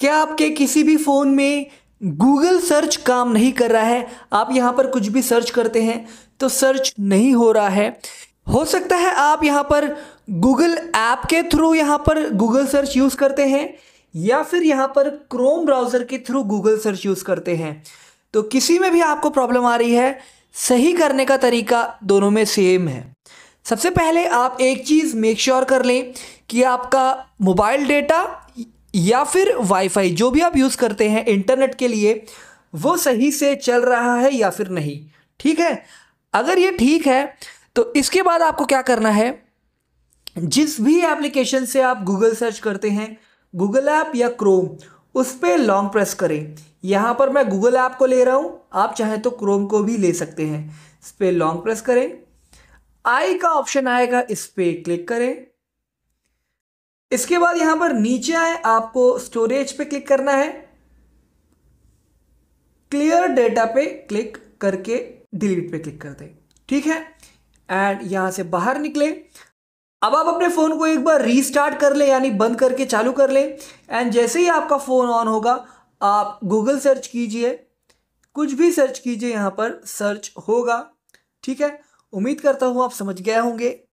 क्या आपके किसी भी फ़ोन में गूगल सर्च काम नहीं कर रहा है आप यहाँ पर कुछ भी सर्च करते हैं तो सर्च नहीं हो रहा है हो सकता है आप यहाँ पर गूगल ऐप के थ्रू यहाँ पर गूगल सर्च यूज़ करते हैं या फिर यहाँ पर क्रोम ब्राउज़र के थ्रू गूगल सर्च यूज़ करते हैं तो किसी में भी आपको प्रॉब्लम आ रही है सही करने का तरीका दोनों में सेम है सबसे पहले आप एक चीज़ मेक श्योर कर लें कि आपका मोबाइल डेटा या फिर वाईफाई जो भी आप यूज़ करते हैं इंटरनेट के लिए वो सही से चल रहा है या फिर नहीं ठीक है अगर ये ठीक है तो इसके बाद आपको क्या करना है जिस भी एप्लीकेशन से आप गूगल सर्च करते हैं गूगल ऐप या क्रोम उस पर लॉन्ग प्रेस करें यहाँ पर मैं गूगल ऐप को ले रहा हूँ आप चाहें तो क्रोम को भी ले सकते हैं इस पर लॉन्ग प्रेस करें आई का ऑप्शन आएगा इस पर क्लिक करें इसके बाद यहां पर नीचे आए आपको स्टोरेज पे क्लिक करना है क्लियर डेटा पे क्लिक करके डिलीट पे क्लिक कर दें ठीक है एंड यहाँ से बाहर निकले अब आप अपने फ़ोन को एक बार रीस्टार्ट कर लें यानी बंद करके चालू कर लें एंड जैसे ही आपका फ़ोन ऑन होगा आप गूगल सर्च कीजिए कुछ भी सर्च कीजिए यहाँ पर सर्च होगा ठीक है उम्मीद करता हूँ आप समझ गए होंगे